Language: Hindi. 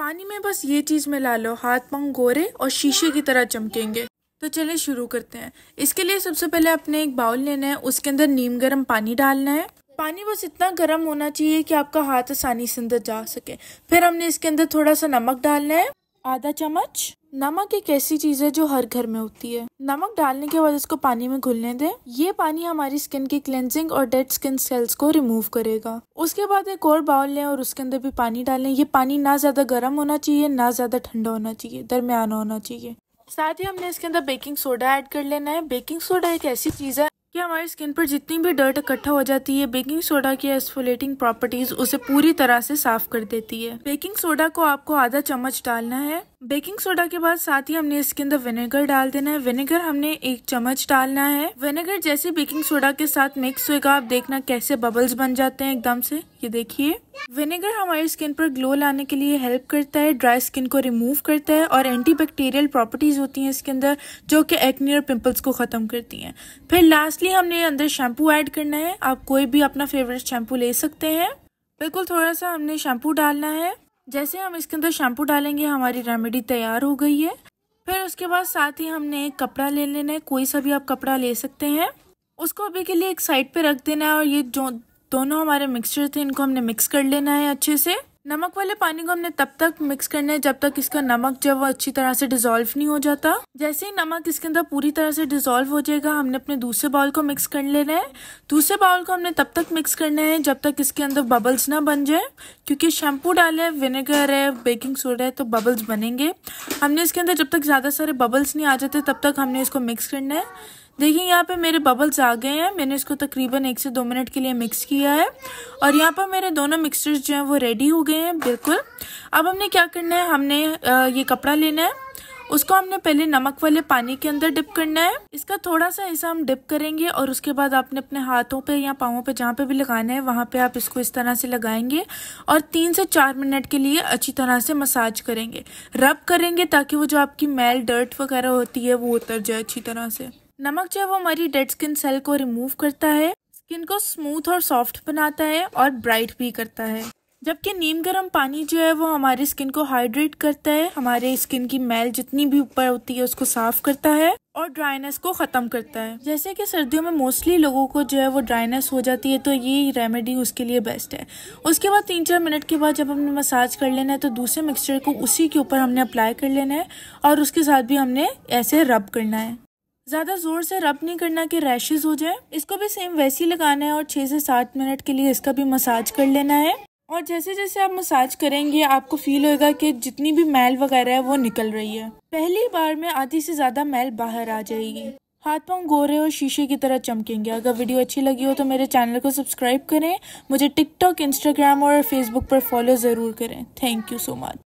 पानी में बस ये चीज़ मिला लो हाथ पाँव गोरे और शीशे की तरह चमकेंगे तो चले शुरू करते हैं इसके लिए सबसे पहले अपने एक बाउल लेना है उसके अंदर नीम गर्म पानी डालना है पानी बस इतना गर्म होना चाहिए कि आपका हाथ आसानी से अंदर जा सके फिर हमने इसके अंदर थोड़ा सा नमक डालना है आधा चम्मच नमक एक ऐसी चीज़ है जो हर घर में होती है नमक डालने के बाद इसको पानी में घुलने दें ये पानी हमारी स्किन की क्लेंजिंग और डेड स्किन सेल्स को रिमूव करेगा उसके बाद एक और बाउल लें और उसके अंदर भी पानी डालें ये पानी ना ज़्यादा गर्म होना चाहिए ना ज़्यादा ठंडा होना चाहिए दरमियाना होना चाहिए साथ ही हमने इसके अंदर बेकिंग सोडा ऐड कर लेना है बेकिंग सोडा एक ऐसी चीज़ है कि हमारी स्किन पर जितनी भी डर्ट इकट्ठा हो जाती है बेकिंग सोडा की एस्फोलेटिंग प्रॉपर्टीज़ उसे पूरी तरह से साफ कर देती है बेकिंग सोडा को आपको आधा चम्मच डालना है बेकिंग सोडा के बाद साथ ही हमने इसके अंदर विनेगर डाल देना है विनेगर हमने एक चम्मच डालना है विनेगर जैसे बेकिंग सोडा के साथ मिक्स होगा आप देखना कैसे बबल्स बन जाते हैं एकदम से ये देखिए विनेगर हमारी स्किन पर ग्लो लाने के लिए हेल्प करता है ड्राई स्किन को रिमूव करता है और एंटीबैक्टीरियल प्रॉपर्टीज होती हैं इसके अंदर जो कि एक्ने और पिंपल्स को ख़त्म करती हैं फिर लास्टली हमने अंदर शैम्पू ऐड करना है आप कोई भी अपना फेवरेट शैम्पू ले सकते हैं बिल्कुल थोड़ा सा हमने शैम्पू डालना है जैसे हम इसके अंदर शैम्पू डालेंगे हमारी रेमेडी तैयार हो गई है फिर उसके बाद साथ ही हमने एक कपड़ा ले लेना है कोई सा भी आप कपड़ा ले सकते हैं उसको अभी के लिए एक साइड पे रख देना है और ये जो दोनों हमारे मिक्सचर थे इनको हमने मिक्स कर लेना है अच्छे से नमक वाले पानी को हमने तब तक मिक्स करना है जब तक इसका नमक जो वो अच्छी तरह से डिजोल्व नहीं हो जाता जैसे ही नमक इसके अंदर पूरी तरह से डिजोल्व हो जाएगा हमने अपने दूसरे बाउल को मिक्स कर लेना है दूसरे बाउल को हमने तब तक मिक्स करना है जब तक इसके अंदर बबल्स ना बन जाए क्योंकि शैम्पू डाले विनेगर है बेकिंग सोडा है तो बबल्स बनेंगे हमने इसके अंदर जब तक ज़्यादा सारे बबल्स नहीं आ जाते तब तक हमने इसको मिक्स करना है देखिए यहाँ पे मेरे बबल्स आ गए हैं मैंने इसको तकरीबन एक से दो मिनट के लिए मिक्स किया है और यहाँ पर मेरे दोनों मिक्सचर्स जो हैं वो रेडी हो गए हैं बिल्कुल अब हमने क्या करना है हमने ये कपड़ा लेना है उसको हमने पहले नमक वाले पानी के अंदर डिप करना है इसका थोड़ा सा हिस्सा हम डिप करेंगे और उसके बाद आपने अपने हाथों पे या पाओं पे जहाँ पे भी लगाना है वहाँ पे आप इसको इस तरह से लगाएंगे और तीन से चार मिनट के लिए अच्छी तरह से मसाज करेंगे रब करेंगे ताकि वो जो आपकी मैल डर्ट वगैरह होती है वो उतर जाए अच्छी तरह से नमक जो है वो हमारी डेड स्किन सेल को रिमूव करता है स्किन को स्मूथ और सॉफ्ट बनाता है और ब्राइट भी करता है जबकि नीम गर्म पानी जो है वो हमारी स्किन को हाइड्रेट करता है हमारे स्किन की मैल जितनी भी ऊपर होती है उसको साफ करता है और ड्राइनेस को खत्म करता है जैसे कि सर्दियों में मोस्टली लोगों को जो है वो ड्राइनेस हो जाती है तो ये रेमेडी उसके लिए बेस्ट है उसके बाद तीन चार मिनट के बाद जब हमने मसाज कर लेना है तो दूसरे मिक्सचर को उसी के ऊपर हमने अप्लाई कर लेना है और उसके साथ भी हमने ऐसे रब करना है ज़्यादा ज़ोर से रब नहीं करना कि रैशेज हो जाए इसको भी सेम वैसे ही लगाना है और छह से सात मिनट के लिए इसका भी मसाज कर लेना है और जैसे जैसे आप मसाज करेंगे आपको फील होगा कि जितनी भी मैल वगैरह है वो निकल रही है पहली बार में आधी से ज़्यादा मैल बाहर आ जाएगी हाथ पांव गोरे और शीशे की तरह चमकेंगे अगर वीडियो अच्छी लगी हो तो मेरे चैनल को सब्सक्राइब करें मुझे टिकटॉक इंस्टाग्राम और फेसबुक पर फॉलो ज़रूर करें थैंक यू सो मच